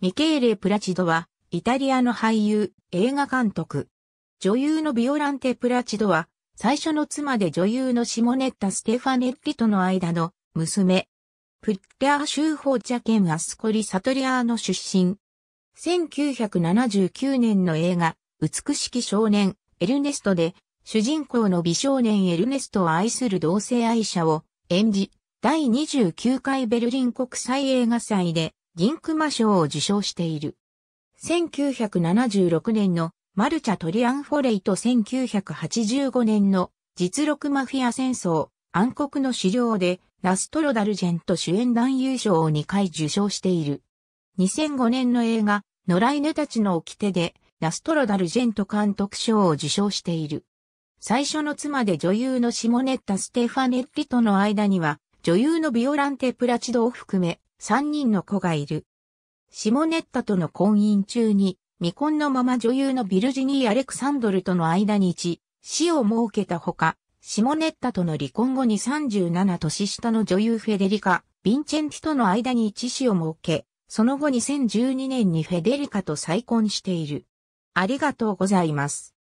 ミケーレ・プラチドは、イタリアの俳優、映画監督。女優のビオランテ・プラチドは、最初の妻で女優のシモネッタ・ステファネッリとの間の娘。プッリャー州法者県アスコリ・サトリアーの出身。1979年の映画、美しき少年、エルネストで、主人公の美少年エルネストを愛する同性愛者を演じ、第29回ベルリン国際映画祭で銀熊賞を受賞している。1976年のマルチャ・トリアンフォレイと1985年の実録マフィア戦争、暗黒の資料でラストロダルジェント主演男優賞を2回受賞している。2005年の映画、野良犬たちの掟で、ラストロダルジェント監督賞を受賞している。最初の妻で女優のシモネッタ・ステファネッリとの間には、女優のビオランテ・プラチドを含め、三人の子がいる。シモネッタとの婚姻中に、未婚のまま女優のビルジニー・アレクサンドルとの間に一、死を設けたほか、シモネッタとの離婚後に37年下の女優フェデリカ・ヴィンチェンティとの間に一死を設け、その後2012年にフェデリカと再婚している。ありがとうございます。